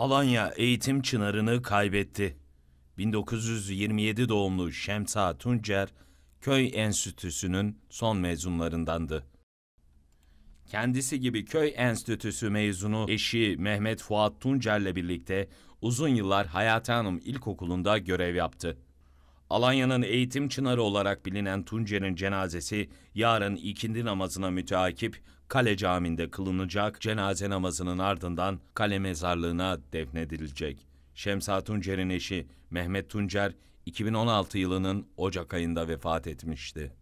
Alanya eğitim çınarını kaybetti. 1927 doğumlu Şemsa Tuncer, köy enstitüsünün son mezunlarındandı. Kendisi gibi köy enstitüsü mezunu eşi Mehmet Fuat Tuncer'le birlikte uzun yıllar Hayati Hanım İlkokulu'nda görev yaptı. Alanya'nın eğitim çınarı olarak bilinen Tuncer'in cenazesi yarın ikindi namazına müteakip Kale Camii'nde kılınacak cenaze namazının ardından Kale Mezarlığı'na defnedilecek. Şemsa Tuncer'in eşi Mehmet Tuncer 2016 yılının Ocak ayında vefat etmişti.